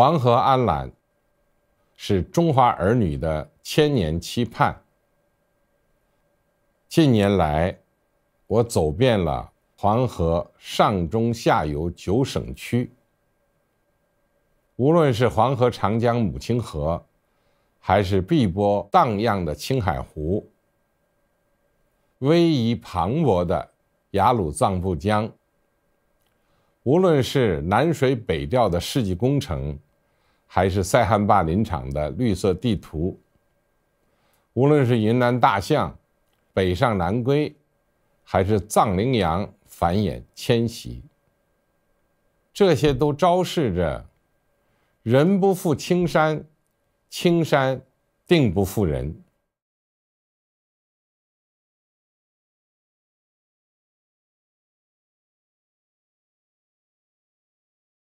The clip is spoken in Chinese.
黄河安澜是中华儿女的千年期盼。近年来，我走遍了黄河上中下游九省区。无论是黄河、长江母亲河，还是碧波荡漾的青海湖，逶迤磅礴的雅鲁藏布江，无论是南水北调的世纪工程，还是塞罕坝林场的绿色地图。无论是云南大象北上南归，还是藏羚羊繁衍迁徙，这些都昭示着“人不负青山，青山定不负人”。